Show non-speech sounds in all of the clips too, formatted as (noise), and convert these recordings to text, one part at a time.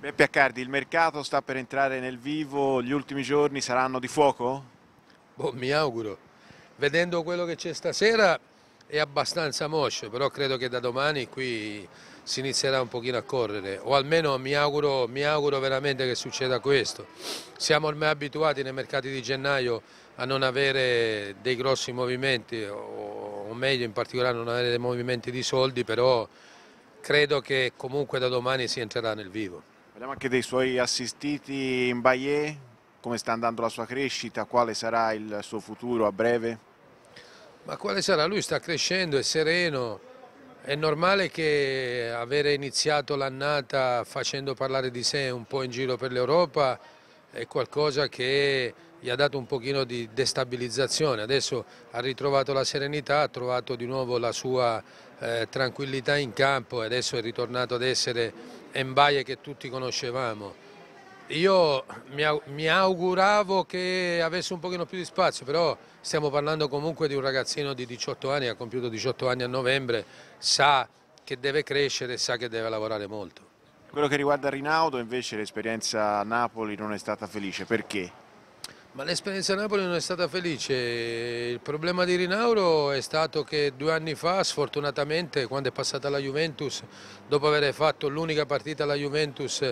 Beppe Accardi, il mercato sta per entrare nel vivo, gli ultimi giorni saranno di fuoco? Boh, mi auguro. Vedendo quello che c'è stasera è abbastanza moscio, però credo che da domani qui si inizierà un pochino a correre, o almeno mi auguro, mi auguro veramente che succeda questo. Siamo ormai abituati nei mercati di gennaio a non avere dei grossi movimenti, o meglio in particolare a non avere dei movimenti di soldi, però credo che comunque da domani si entrerà nel vivo. Parliamo anche dei suoi assistiti in Bayer, come sta andando la sua crescita, quale sarà il suo futuro a breve? Ma quale sarà? Lui sta crescendo, è sereno, è normale che avere iniziato l'annata facendo parlare di sé un po' in giro per l'Europa è qualcosa che gli ha dato un pochino di destabilizzazione, adesso ha ritrovato la serenità, ha trovato di nuovo la sua eh, tranquillità in campo e adesso è ritornato ad essere Mbaye che tutti conoscevamo. Io mi auguravo che avesse un pochino più di spazio, però stiamo parlando comunque di un ragazzino di 18 anni, ha compiuto 18 anni a novembre, sa che deve crescere, sa che deve lavorare molto. Quello che riguarda Rinaldo invece l'esperienza a Napoli non è stata felice, perché? Ma l'esperienza a Napoli non è stata felice, il problema di Rinauro è stato che due anni fa sfortunatamente quando è passata la Juventus, dopo aver fatto l'unica partita alla Juventus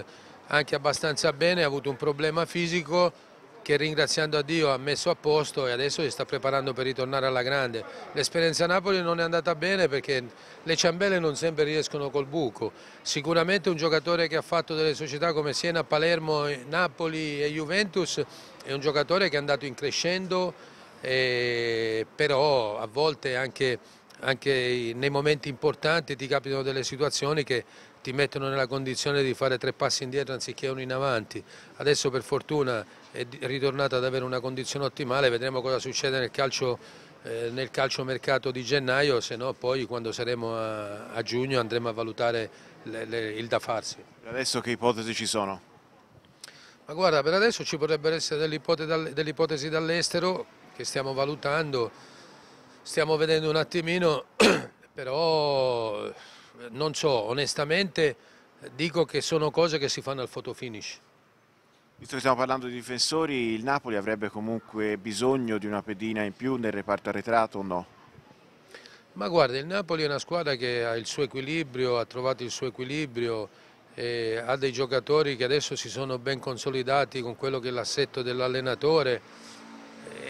anche abbastanza bene, ha avuto un problema fisico che ringraziando a Dio ha messo a posto e adesso si sta preparando per ritornare alla grande. L'esperienza a Napoli non è andata bene perché le ciambelle non sempre riescono col buco. Sicuramente un giocatore che ha fatto delle società come Siena, Palermo, Napoli e Juventus è un giocatore che è andato in crescendo, eh, però a volte anche, anche nei momenti importanti ti capitano delle situazioni che ti mettono nella condizione di fare tre passi indietro anziché uno in avanti. Adesso per fortuna è ritornata ad avere una condizione ottimale, vedremo cosa succede nel calcio, eh, nel calcio mercato di gennaio, se no poi quando saremo a, a giugno andremo a valutare le, le, il da farsi. Per adesso che ipotesi ci sono? Ma guarda, per adesso ci potrebbero essere delle ipotesi dall'estero che stiamo valutando, stiamo vedendo un attimino, (clears throat) però non so, onestamente dico che sono cose che si fanno al finish. Visto che stiamo parlando di difensori, il Napoli avrebbe comunque bisogno di una pedina in più nel reparto arretrato o no? Ma guarda, il Napoli è una squadra che ha il suo equilibrio, ha trovato il suo equilibrio, ha dei giocatori che adesso si sono ben consolidati con quello che è l'assetto dell'allenatore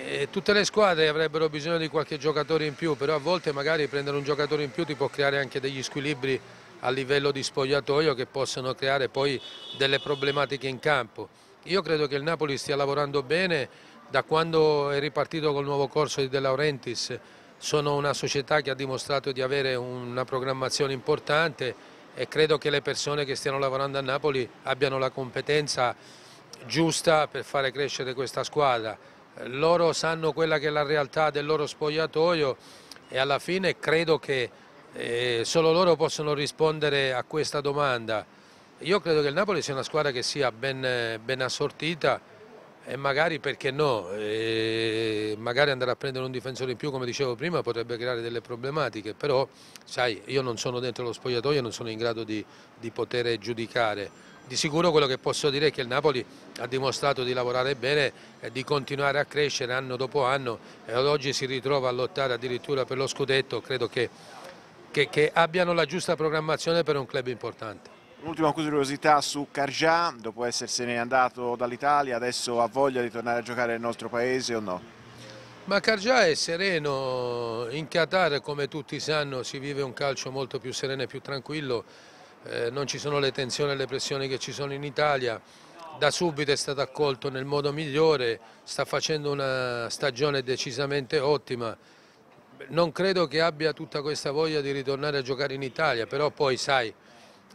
eh, tutte le squadre avrebbero bisogno di qualche giocatore in più, però a volte magari prendere un giocatore in più ti può creare anche degli squilibri a livello di spogliatoio che possono creare poi delle problematiche in campo. Io credo che il Napoli stia lavorando bene da quando è ripartito col nuovo corso di De Laurentiis, sono una società che ha dimostrato di avere una programmazione importante e credo che le persone che stiano lavorando a Napoli abbiano la competenza giusta per fare crescere questa squadra loro sanno quella che è la realtà del loro spogliatoio e alla fine credo che eh, solo loro possono rispondere a questa domanda. Io credo che il Napoli sia una squadra che sia ben, ben assortita e magari perché no, e eh, magari andare a prendere un difensore in più come dicevo prima potrebbe creare delle problematiche, però sai io non sono dentro lo spogliatoio e non sono in grado di, di poter giudicare. Di sicuro quello che posso dire è che il Napoli ha dimostrato di lavorare bene e eh, di continuare a crescere anno dopo anno e oggi si ritrova a lottare addirittura per lo scudetto, credo che, che, che abbiano la giusta programmazione per un club importante. Un'ultima curiosità su Cargià, dopo essersene andato dall'Italia, adesso ha voglia di tornare a giocare nel nostro paese o no? Ma Cargià è sereno, in Qatar come tutti sanno si vive un calcio molto più sereno e più tranquillo, eh, non ci sono le tensioni e le pressioni che ci sono in Italia, da subito è stato accolto nel modo migliore, sta facendo una stagione decisamente ottima, non credo che abbia tutta questa voglia di ritornare a giocare in Italia, però poi sai,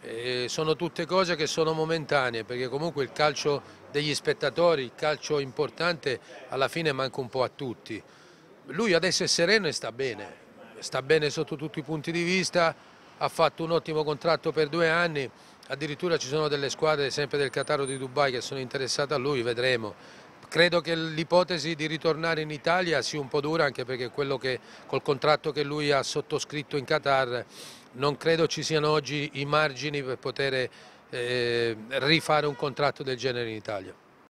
eh, sono tutte cose che sono momentanee, perché comunque il calcio degli spettatori, il calcio importante alla fine manca un po' a tutti. Lui adesso è sereno e sta bene, sta bene sotto tutti i punti di vista, ha fatto un ottimo contratto per due anni, addirittura ci sono delle squadre sempre del Qatar o di Dubai che sono interessate a lui, vedremo. Credo che l'ipotesi di ritornare in Italia sia un po' dura anche perché quello che, col contratto che lui ha sottoscritto in Qatar non credo ci siano oggi i margini per poter eh, rifare un contratto del genere in Italia.